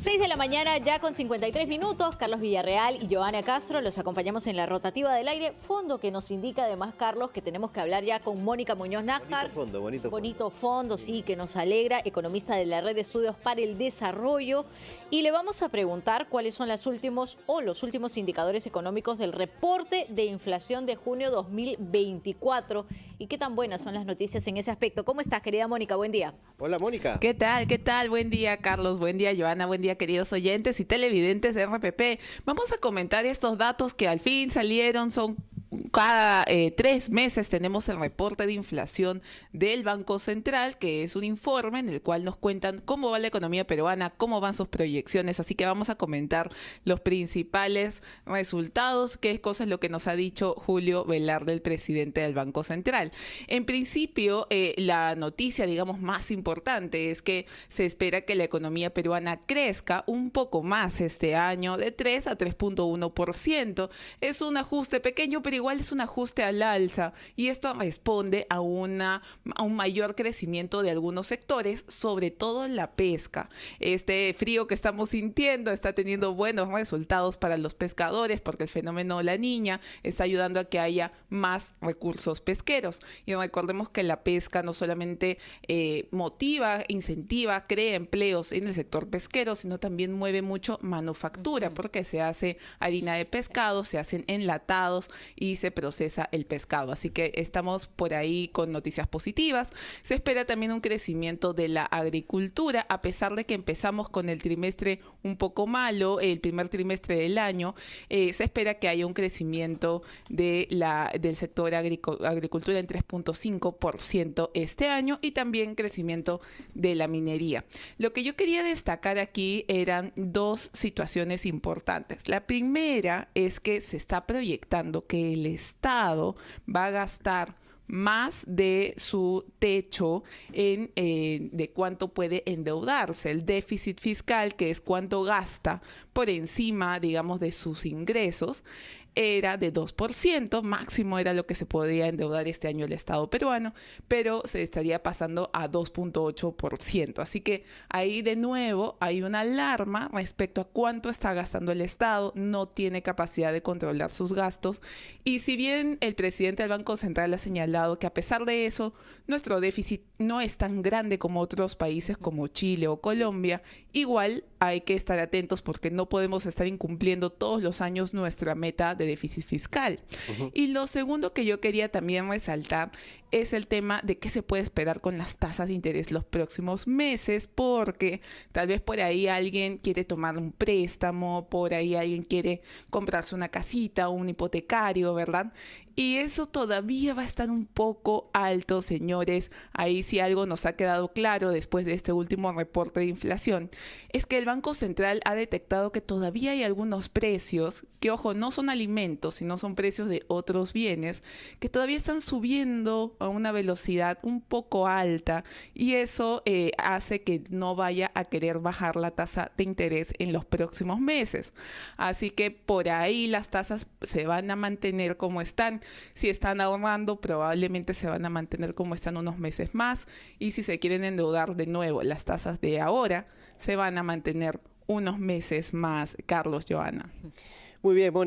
6 de la mañana ya con 53 minutos, Carlos Villarreal y Joana Castro los acompañamos en la rotativa del aire, fondo que nos indica además Carlos que tenemos que hablar ya con Mónica Muñoz Nájar. Bonito fondo, bonito fondo. Bonito fondo, sí, que nos alegra, economista de la Red de Estudios para el Desarrollo y le vamos a preguntar cuáles son los últimos o los últimos indicadores económicos del reporte de inflación de junio 2024 y qué tan buenas son las noticias en ese aspecto. ¿Cómo estás, querida Mónica? Buen día. Hola Mónica. ¿Qué tal? ¿Qué tal? Buen día Carlos, buen día Joana, buen día queridos oyentes y televidentes de RPP. Vamos a comentar estos datos que al fin salieron, son cada eh, tres meses tenemos el reporte de inflación del Banco Central, que es un informe en el cual nos cuentan cómo va la economía peruana, cómo van sus proyecciones. Así que vamos a comentar los principales resultados, qué es cosa es lo que nos ha dicho Julio Velarde, el presidente del Banco Central. En principio, eh, la noticia, digamos, más importante es que se espera que la economía peruana crezca un poco más este año, de 3 a 3.1%. Es un ajuste pequeño, pero igual es un ajuste al alza y esto responde a, una, a un mayor crecimiento de algunos sectores, sobre todo en la pesca. Este frío que estamos sintiendo está teniendo buenos resultados para los pescadores porque el fenómeno la niña está ayudando a que haya más recursos pesqueros. Y recordemos que la pesca no solamente eh, motiva, incentiva, crea empleos en el sector pesquero, sino también mueve mucho manufactura porque se hace harina de pescado, se hacen enlatados y se procesa el pescado. Así que estamos por ahí con noticias positivas. Se espera también un crecimiento de la agricultura, a pesar de que empezamos con el trimestre un poco malo, el primer trimestre del año, eh, se espera que haya un crecimiento de la, del sector agricultura en 3.5% este año y también crecimiento de la minería. Lo que yo quería destacar aquí eran dos situaciones importantes. La primera es que se está proyectando que el Estado va a gastar más de su techo en, de cuánto puede endeudarse, el déficit fiscal, que es cuánto gasta por encima, digamos, de sus ingresos era de 2%, máximo era lo que se podía endeudar este año el Estado peruano, pero se estaría pasando a 2.8%. Así que ahí de nuevo hay una alarma respecto a cuánto está gastando el Estado, no tiene capacidad de controlar sus gastos y si bien el presidente del Banco Central ha señalado que a pesar de eso, nuestro déficit no es tan grande como otros países como Chile o Colombia, igual hay que estar atentos porque no podemos estar incumpliendo todos los años nuestra meta de déficit fiscal. Y lo segundo que yo quería también resaltar es el tema de qué se puede esperar con las tasas de interés los próximos meses, porque tal vez por ahí alguien quiere tomar un préstamo, por ahí alguien quiere comprarse una casita, o un hipotecario, ¿verdad? Y eso todavía va a estar un poco alto, señores. Ahí si sí algo nos ha quedado claro después de este último reporte de inflación, es que el Banco Central ha detectado que todavía hay algunos precios, que ojo, no son alimentos, sino son precios de otros bienes, que todavía están subiendo a una velocidad un poco alta y eso eh, hace que no vaya a querer bajar la tasa de interés en los próximos meses. Así que por ahí las tasas se van a mantener como están si están ahorrando, probablemente se van a mantener como están unos meses más. Y si se quieren endeudar de nuevo, las tasas de ahora se van a mantener unos meses más, Carlos Joana. Muy bien,